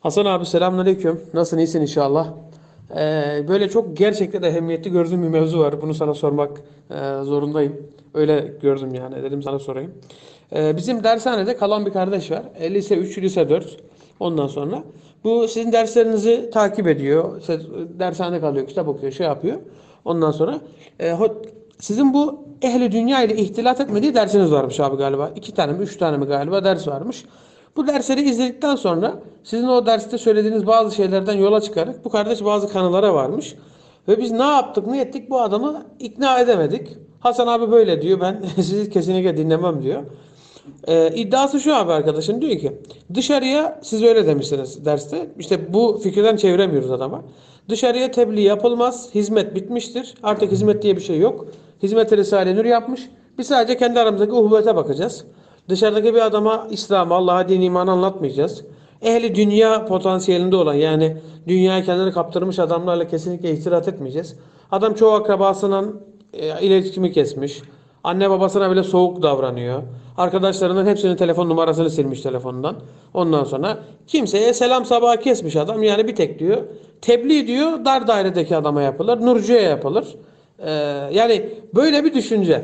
Hasan abi selamünaleyküm. Nasılsın? iyisin inşallah. Ee, böyle çok gerçekten ehemmiyetli gördüğüm bir mevzu var. Bunu sana sormak e, zorundayım. Öyle gördüm yani. Dedim sana sorayım. Ee, bizim dershanede kalan bir kardeş var. E, lise 3, lise 4. Ondan sonra. Bu sizin derslerinizi takip ediyor. E, dershanede kalıyor, kitap okuyor, şey yapıyor. Ondan sonra e, sizin bu ehli dünya ile ihtilat etmediği dersiniz varmış abi galiba. İki tane mi, üç tane mi galiba ders varmış. Bu dersleri izledikten sonra sizin o derste söylediğiniz bazı şeylerden yola çıkarak bu kardeş bazı kanılara varmış. Ve biz ne yaptık ne ettik bu adamı ikna edemedik. Hasan abi böyle diyor ben sizi kesinlikle dinlemem diyor. Ee, iddiası şu abi arkadaşım diyor ki dışarıya siz öyle demişsiniz derste işte bu fikirden çeviremiyoruz adama. Dışarıya tebliğ yapılmaz hizmet bitmiştir artık hizmet diye bir şey yok. Hizmet Risale Nur yapmış biz sadece kendi aramızdaki uhuvete bakacağız. Dışarıdaki bir adama İslam'ı Allah'a din iman anlatmayacağız ehli dünya potansiyelinde olan yani dünyaya kendini kaptırmış adamlarla kesinlikle ihtilat etmeyeceğiz. Adam çoğu akrabasının e, iletişimi kesmiş. Anne babasına bile soğuk davranıyor. Arkadaşlarının hepsinin telefon numarasını silmiş telefondan. Ondan sonra kimseye selam sabah kesmiş adam. Yani bir tek diyor. Tebliğ diyor dar dairedeki adama yapılır. Nurcu'ya yapılır. Ee, yani böyle bir düşünce.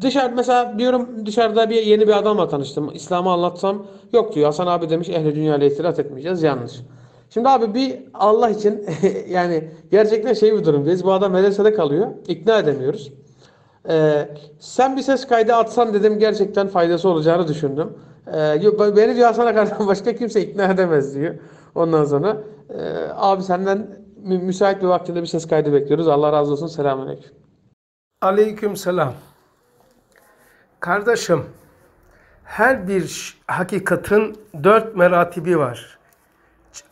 Dışarı mesela diyorum dışarıda bir yeni bir adamla tanıştım. İslam'ı anlatsam yok diyor. Hasan abi demiş ehli dünya ile itilat etmeyeceğiz. Yanlış. Şimdi abi bir Allah için yani gerçekten şey bir biz Bu adam medresede kalıyor. İkna edemiyoruz. Ee, sen bir ses kaydı atsan dedim gerçekten faydası olacağını düşündüm. Ee, beni diyor Hasan Akar'dan başka kimse ikna edemez diyor. Ondan sonra e, abi senden müsait bir vaktinde bir ses kaydı bekliyoruz. Allah razı olsun. Selamünaleyküm. Aleyküm selam. Kardeşim, her bir hakikatin dört meratibi var.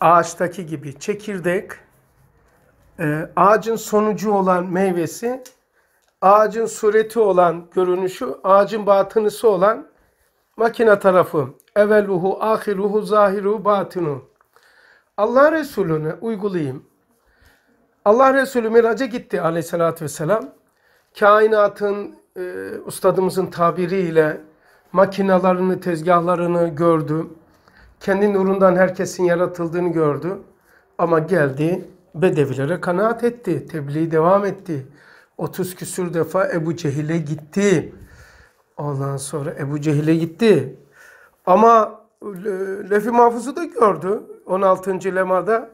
Ağaçtaki gibi çekirdek, e, ağacın sonucu olan meyvesi, ağacın sureti olan görünüşü, ağacın batınısı olan makine tarafı. Eveluhu, ahiruhu, zahiru, batinu. Allah Resulüne uygulayayım. Allah Resulü miraca gitti aleyhissalatü vesselam. Kainatın e, ustadımızın tabiriyle makinalarını, tezgahlarını gördü. Kendi nurundan herkesin yaratıldığını gördü. Ama geldi bedevilere kanaat etti. tebliği devam etti. 30 küsür defa Ebu Cehil'e gitti. Ondan sonra Ebu Cehil'e gitti. Ama e, Lefi Mahfuz'u da gördü. 16. lemada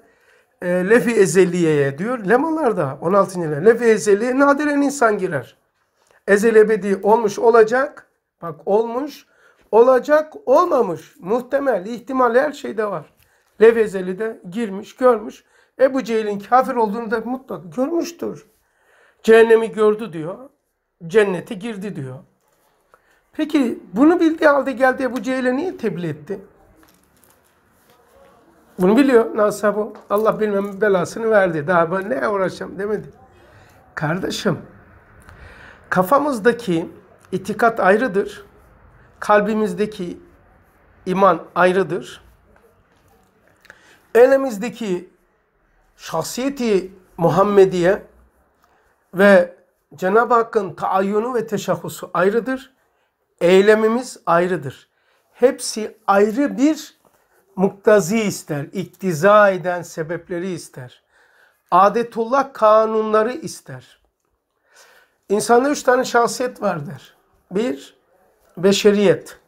e, Lefi Ezeliye'ye diyor. Lemalarda 16. lemada Lefi Ezeliye nadiren insan girer. Ezel ebedi olmuş olacak. Bak olmuş, olacak, olmamış. Muhtemel, ihtimal her şeyde var. Levezeli de girmiş, görmüş. Ebu Cehil'in kafir olduğunu da mutlaka görmüştür. Cehennemi gördü diyor. Cennete girdi diyor. Peki bunu bildiği halde geldi Ebu Cehil'e niye tebliğ etti? Bunu biliyor Nasabu. Allah bilmem belasını verdi. Daha ben ne uğraşacağım demedi. Kardeşim Kafamızdaki itikat ayrıdır. Kalbimizdeki iman ayrıdır. Elimizdeki şahsiyeti Muhammediye ve Cenab-ı Hakk'ın taayyunu ve teşahhusu ayrıdır. Eylemimiz ayrıdır. Hepsi ayrı bir muktazi ister, iktiza eden sebepleri ister. Adetullah kanunları ister. İnsanda üç tane şahsiyet vardır. Bir, beşeriyet.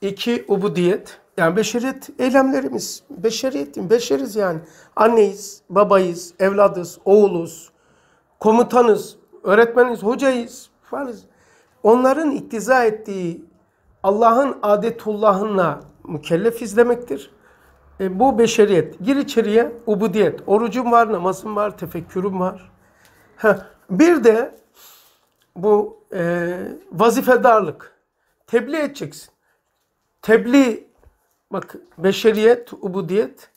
İki, ubudiyet. Yani beşeriyet eylemlerimiz. Beşeriyetim, beşeriz yani. Anneyiz, babayız, evladız, oğuluz, komutanız, öğretmeniz, hocayız. Varız. Onların iktiza ettiği Allah'ın adetullahınla mükellefiz demektir. E, bu beşeriyet. Gir içeriye ubudiyet. Orucum var, namazım var, tefekkürüm var. Heh. Bir de bu e, vazifedarlık. Tebliğ edeceksin. Tebliğ, bak beşeriyet, ubudiyet,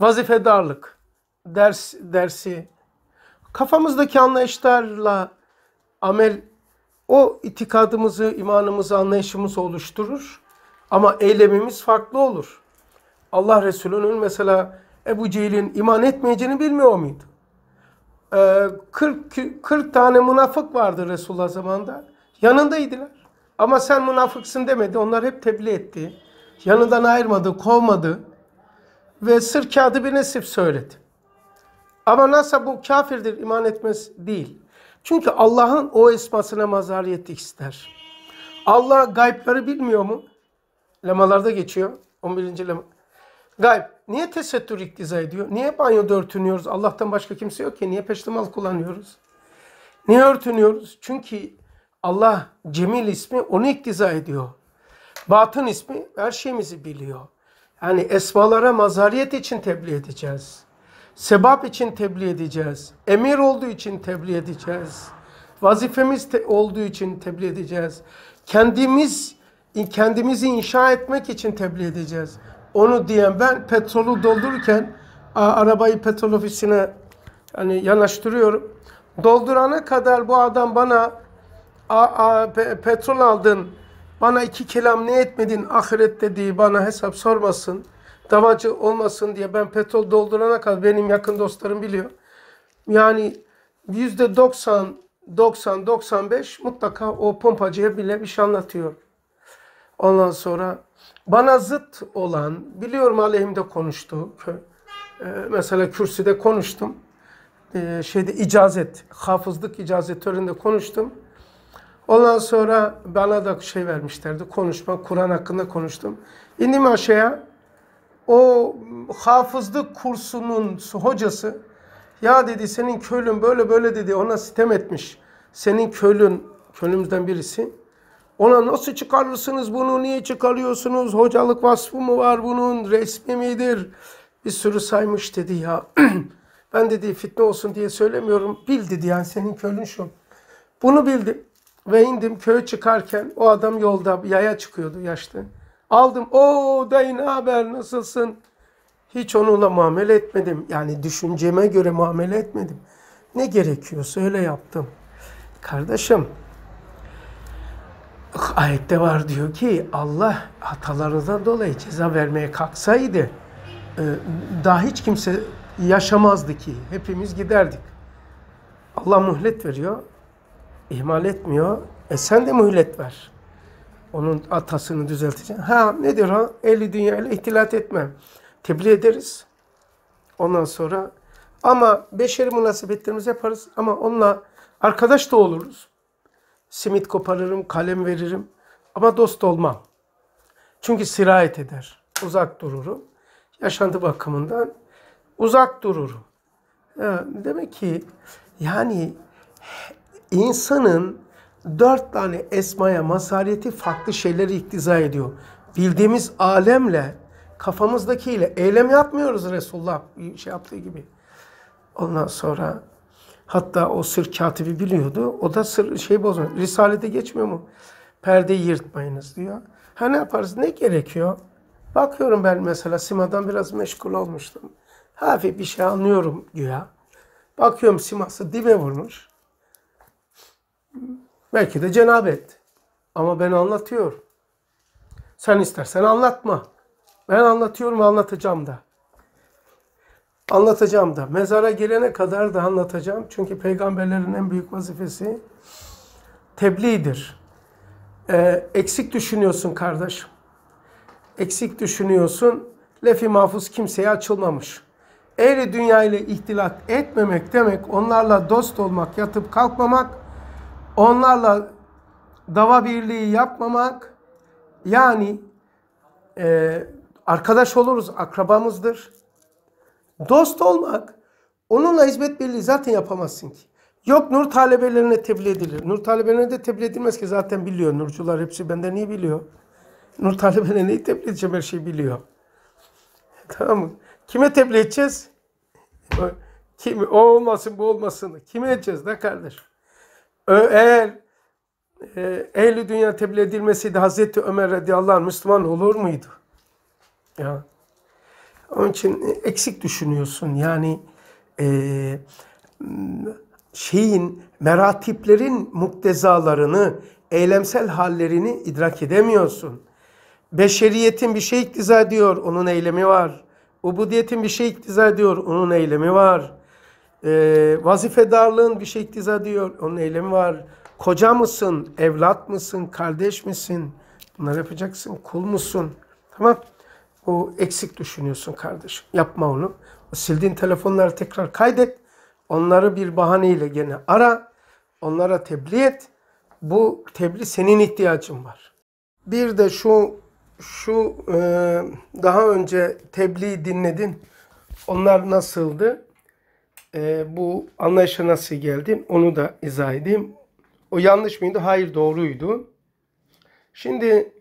vazifedarlık ders dersi. Kafamızdaki anlayışlarla amel o itikadımızı, imanımızı, anlayışımızı oluşturur. Ama eylemimiz farklı olur. Allah Resulü'nün mesela Ebu Cehil'in iman etmeyeceğini bilmiyor muydu? 40, ee, 40 tane münafık vardı Resulullah zamanında. Yanındaydılar. Ama sen münafıksın demedi. Onlar hep tebliğ etti. Yanından ayırmadı, kovmadı. Ve sır kağıdı bir nesip söyledi. Ama nasıl bu kafirdir iman etmez değil. Çünkü Allah'ın o esmasına mazariyeti ister. Allah gaybları bilmiyor mu? Lemalarda geçiyor. 11. lema. Gayb. Niye tesettür iktiza ediyor? Niye banyoda örtünüyoruz? Allah'tan başka kimse yok ki. Niye peştemal kullanıyoruz? Niye örtünüyoruz? Çünkü Allah Cemil ismi onu iktiza ediyor. Batın ismi her şeyimizi biliyor. Yani esmalara mazariyet için tebliğ edeceğiz. Sebap için tebliğ edeceğiz. Emir olduğu için tebliğ edeceğiz. Vazifemiz olduğu için tebliğ edeceğiz. Kendimiz kendimizi inşa etmek için tebliğ edeceğiz. Onu diyen ben petrolü doldururken arabayı petrol ofisine hani yanaştırıyorum. Doldurana kadar bu adam bana a, a, pe, petrol aldın, bana iki kelam ne etmedin ahiret dediği bana hesap sormasın, davacı olmasın diye ben petrol doldurana kadar benim yakın dostlarım biliyor. Yani yüzde 90, 90, 95 mutlaka o pompacıya bile bir şey anlatıyor. Ondan sonra bana zıt olan, biliyorum aleyhimde konuştu. E, mesela kürsüde konuştum. E, şeyde icazet, hafızlık icazet töreninde konuştum. Ondan sonra bana da şey vermişlerdi, konuşma, Kur'an hakkında konuştum. İndim aşağıya, o hafızlık kursunun hocası, ya dedi senin köylün böyle böyle dedi, ona sitem etmiş. Senin köylün, köylümüzden birisi, ona nasıl çıkarırsınız bunu? Niye çıkarıyorsunuz? Hocalık vasfı mı var bunun? Resmi midir? Bir sürü saymış dedi ya. ben dedi fitne olsun diye söylemiyorum. Bil dedi yani senin kölün şu. Bunu bildim. Ve indim köye çıkarken o adam yolda yaya çıkıyordu yaşlı. Aldım. o dayı ne haber nasılsın? Hiç onunla muamele etmedim. Yani düşünceme göre muamele etmedim. Ne gerekiyorsa öyle yaptım. Kardeşim ayette var diyor ki Allah hatalarından dolayı ceza vermeye kalksaydı e, daha hiç kimse yaşamazdı ki. Hepimiz giderdik. Allah mühlet veriyor. ihmal etmiyor. E sen de mühlet ver. Onun atasını düzelteceksin. Ha nedir ha? Eli dünyayla ihtilat etme. Tebliğ ederiz. Ondan sonra ama beşeri münasebetlerimizi yaparız. Ama onunla arkadaş da oluruz simit koparırım, kalem veririm ama dost olmam. Çünkü sirayet eder. Uzak dururum. Yaşantı bakımından uzak dururum. Demek ki yani insanın dört tane esmaya mazhariyeti farklı şeyleri iktiza ediyor. Bildiğimiz alemle kafamızdakiyle eylem yapmıyoruz Resulullah şey yaptığı gibi. Ondan sonra Hatta o sır katibi biliyordu. O da sır şey bozmuyor. Risalede geçmiyor mu? Perdeyi yırtmayınız diyor. Ha ne yaparız? Ne gerekiyor? Bakıyorum ben mesela simadan biraz meşgul olmuştum. Hafif bir şey anlıyorum güya. Bakıyorum siması dibe vurmuş. Belki de cenabet. Ama ben anlatıyorum. Sen istersen anlatma. Ben anlatıyorum ve anlatacağım da. Anlatacağım da. Mezara girene kadar da anlatacağım. Çünkü peygamberlerin en büyük vazifesi tebliğdir. Ee, eksik düşünüyorsun kardeşim. Eksik düşünüyorsun. Lefi mahfuz kimseye açılmamış. Ehli dünya ile ihtilat etmemek demek onlarla dost olmak, yatıp kalkmamak, onlarla dava birliği yapmamak, yani e, arkadaş oluruz, akrabamızdır. Dost olmak, onunla hizmet birliği zaten yapamazsın ki. Yok nur talebelerine tebliğ edilir. Nur talebelerine de tebliğ edilmez ki zaten biliyor. Nurcular hepsi benden niye biliyor. Nur talebelerine neyi tebliğ edeceğim her şeyi biliyor. Tamam mı? Kime tebliğ edeceğiz? Kim, o olmasın bu olmasın. Kime edeceğiz Ne kardeş? Eğer e, ehli dünya tebliğ edilmeseydi Hazreti Ömer radıyallahu anh Müslüman olur muydu? Ya onun için e, eksik düşünüyorsun. Yani e, şeyin, meratiplerin muktezalarını, eylemsel hallerini idrak edemiyorsun. Beşeriyetin bir şey iktiza ediyor, onun eylemi var. Ubudiyetin bir şey iktiza ediyor, onun eylemi var. E, vazifedarlığın bir şey iktiza ediyor, onun eylemi var. Koca mısın, evlat mısın, kardeş misin? Bunları yapacaksın, kul musun? Tamam o eksik düşünüyorsun kardeşim. Yapma onu. O sildiğin telefonları tekrar kaydet. Onları bir bahaneyle gene ara. Onlara tebliğ et. Bu tebliğ senin ihtiyacın var. Bir de şu şu e, daha önce tebliğ dinledin. Onlar nasıldı? E, bu anlayışa nasıl geldin? Onu da izah edeyim. O yanlış mıydı? Hayır doğruydu. Şimdi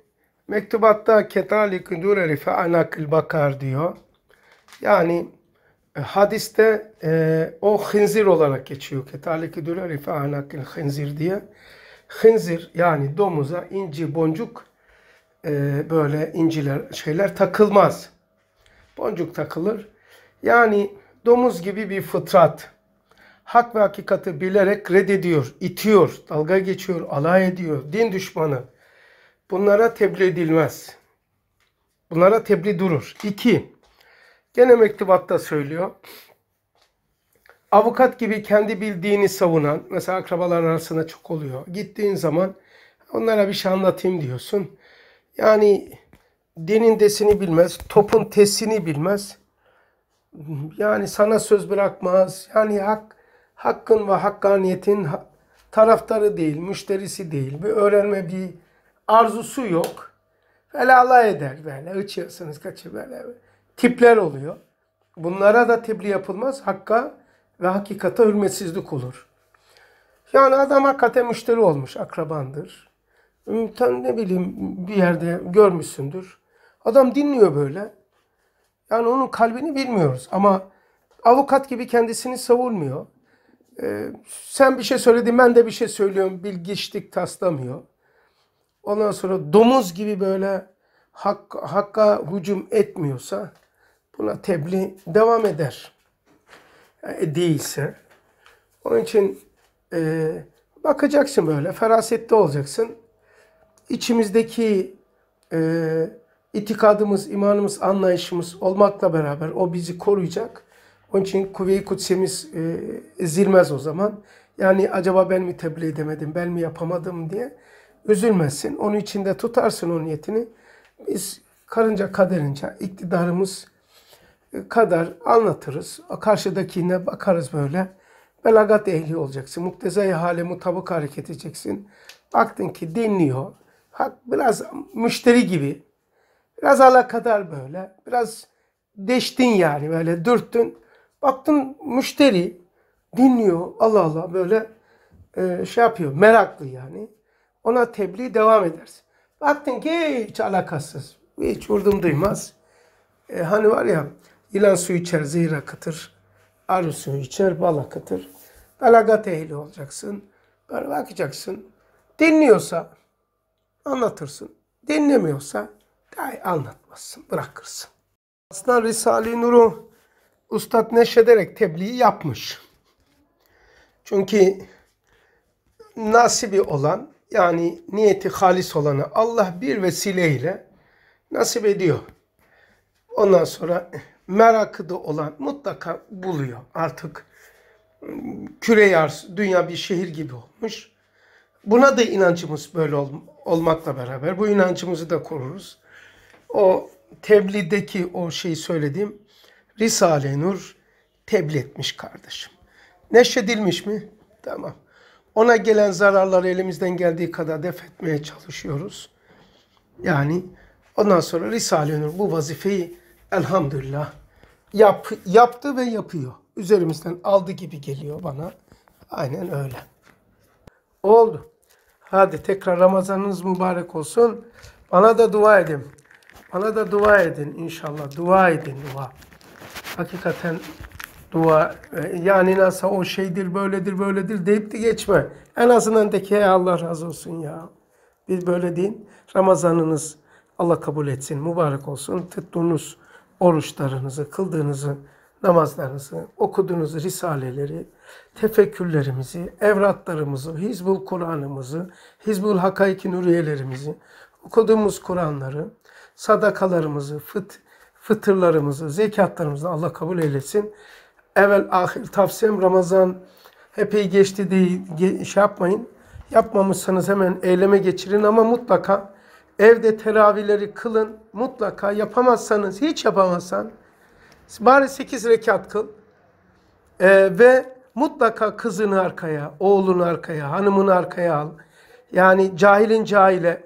Mektubatta ketalik dureri fe anakil bakar diyor. Yani e, hadiste e, o hınzir olarak geçiyor. Ketalik dureri fe anakil hınzir diye. Hınzir yani domuza inci boncuk e, böyle inciler şeyler takılmaz. Boncuk takılır. Yani domuz gibi bir fıtrat. Hak ve hakikati bilerek reddediyor, itiyor, dalga geçiyor, alay ediyor, din düşmanı Bunlara tebliğ edilmez. Bunlara tebliğ durur. İki, gene mektubatta söylüyor. Avukat gibi kendi bildiğini savunan, mesela akrabalar arasında çok oluyor. Gittiğin zaman onlara bir şey anlatayım diyorsun. Yani dinin desini bilmez, topun tesini bilmez. Yani sana söz bırakmaz. Yani hak, hakkın ve hakkaniyetin taraftarı değil, müşterisi değil. Bir öğrenme, bir arzusu yok. Felallah eder böyle. Içiyorsunuz kaçı böyle. Tipler oluyor. Bunlara da tebliğ yapılmaz. Hakka ve hakikate hürmetsizlik olur. Yani adam hakikate müşteri olmuş. Akrabandır. Sen ne bileyim bir yerde görmüşsündür. Adam dinliyor böyle. Yani onun kalbini bilmiyoruz ama avukat gibi kendisini savunmuyor. Ee, sen bir şey söyledin ben de bir şey söylüyorum. Bilgiçlik taslamıyor ondan sonra domuz gibi böyle hak, hakka hücum etmiyorsa buna tebliğ devam eder. Yani e, değilse. Onun için e, bakacaksın böyle ferasette olacaksın. İçimizdeki e, itikadımız, imanımız, anlayışımız olmakla beraber o bizi koruyacak. Onun için kuvve-i kutsemiz e, ezilmez o zaman. Yani acaba ben mi tebliğ edemedim, ben mi yapamadım diye Üzülmesin, Onu içinde tutarsın o niyetini. Biz karınca kaderince iktidarımız e, kadar anlatırız. Karşıdakine bakarız böyle. Belagat ehli olacaksın. Muktezai hale mutabık hareket edeceksin. Baktın ki dinliyor. Biraz müşteri gibi. Biraz ala alakadar böyle. Biraz deştin yani böyle dürttün. Baktın müşteri dinliyor. Allah Allah böyle e, şey yapıyor. Meraklı yani. Ona tebliğ devam edersin. Baktın ki hiç alakasız. Hiç vurdum duymaz. E, hani var ya yılan su içer zehir akıtır. Arı suyu içer bal akıtır. Belagat ehli olacaksın. Böyle bakacaksın. Dinliyorsa anlatırsın. Dinlemiyorsa dahi anlatmazsın. Bırakırsın. Aslında Risale-i Nur'u Ustad neşederek tebliği yapmış. Çünkü nasibi olan yani niyeti halis olanı Allah bir vesileyle nasip ediyor. Ondan sonra merakı da olan mutlaka buluyor. Artık küre arz, dünya bir şehir gibi olmuş. Buna da inancımız böyle ol, olmakla beraber bu inancımızı da koruruz. O tebliğdeki o şeyi söylediğim Risale-i Nur tebliğ etmiş kardeşim. Neşedilmiş mi? Tamam. Ona gelen zararları elimizden geldiği kadar def etmeye çalışıyoruz. Yani ondan sonra Risale-i Nur bu vazifeyi elhamdülillah yap, yaptı ve yapıyor. Üzerimizden aldı gibi geliyor bana. Aynen öyle. Oldu. Hadi tekrar Ramazanınız mübarek olsun. Bana da dua edin. Bana da dua edin inşallah. Dua edin dua. Hakikaten dua e, yani nasıl o şeydir böyledir böyledir deyip de geçme. En azından de ki Allah razı olsun ya. Biz böyle deyin. Ramazanınız Allah kabul etsin, mübarek olsun. Tuttuğunuz oruçlarınızı, kıldığınızı, namazlarınızı, okuduğunuz risaleleri, tefekkürlerimizi, evratlarımızı, Hizbul Kur'an'ımızı, Hizbul Hakaiki Nuriyelerimizi, okuduğumuz Kur'an'ları, sadakalarımızı, fıt, fıtırlarımızı, zekatlarımızı Allah kabul eylesin evvel ahir tavsiyem Ramazan epey geçti diye şey yapmayın. Yapmamışsanız hemen eyleme geçirin ama mutlaka evde teravihleri kılın. Mutlaka yapamazsanız hiç yapamazsan bari 8 rekat kıl. Ee, ve mutlaka kızını arkaya, oğlunu arkaya, hanımını arkaya al. Yani cahilin cahile,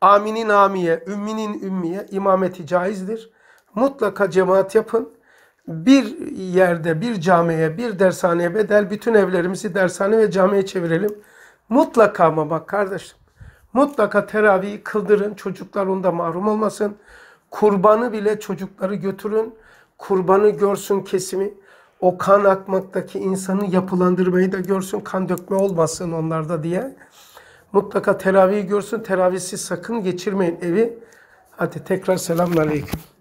aminin amiye, ümminin ümmiye imameti caizdir. Mutlaka cemaat yapın bir yerde, bir camiye, bir dershaneye bedel bütün evlerimizi dershane ve camiye çevirelim. Mutlaka ama bak kardeşim, mutlaka teravihi kıldırın, çocuklar onda mahrum olmasın. Kurbanı bile çocukları götürün, kurbanı görsün kesimi. O kan akmaktaki insanı yapılandırmayı da görsün, kan dökme olmasın onlarda diye. Mutlaka teravihi görsün, teravihsiz sakın geçirmeyin evi. Hadi tekrar selamun aleyküm.